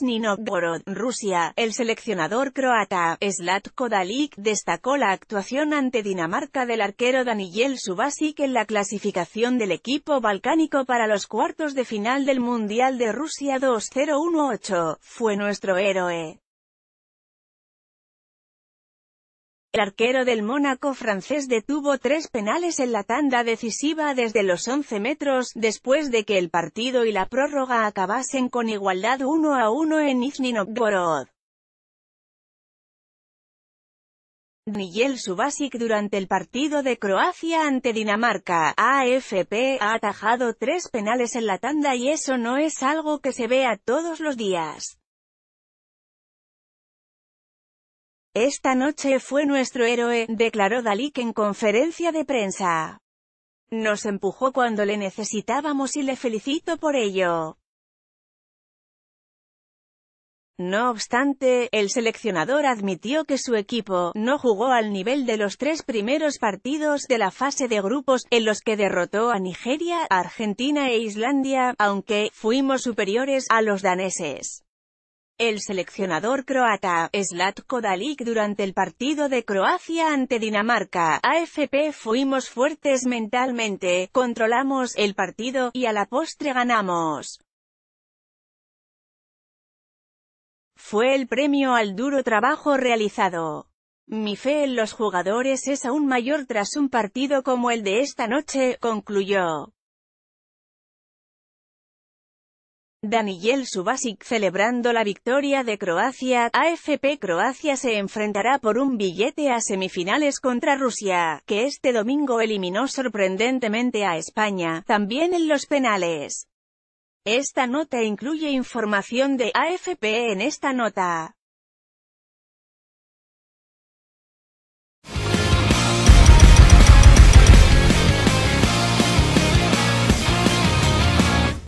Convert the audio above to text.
Nizhny Rusia, el seleccionador croata, Slatko Dalic, destacó la actuación ante Dinamarca del arquero Daniel Subasic en la clasificación del equipo balcánico para los cuartos de final del Mundial de Rusia 2018. Fue nuestro héroe. El arquero del Mónaco francés detuvo tres penales en la tanda decisiva desde los 11 metros, después de que el partido y la prórroga acabasen con igualdad 1 a 1 en Nizhny Novgorod. Nigel Subasic durante el partido de Croacia ante Dinamarca, AFP, ha atajado tres penales en la tanda y eso no es algo que se vea todos los días. Esta noche fue nuestro héroe, declaró Dalik en conferencia de prensa. Nos empujó cuando le necesitábamos y le felicito por ello. No obstante, el seleccionador admitió que su equipo no jugó al nivel de los tres primeros partidos de la fase de grupos, en los que derrotó a Nigeria, Argentina e Islandia, aunque fuimos superiores a los daneses. El seleccionador croata, Slatko Dalic durante el partido de Croacia ante Dinamarca, AFP fuimos fuertes mentalmente, controlamos el partido, y a la postre ganamos. Fue el premio al duro trabajo realizado. Mi fe en los jugadores es aún mayor tras un partido como el de esta noche, concluyó. Daniel Subasic celebrando la victoria de Croacia, AFP Croacia se enfrentará por un billete a semifinales contra Rusia, que este domingo eliminó sorprendentemente a España, también en los penales. Esta nota incluye información de AFP en esta nota.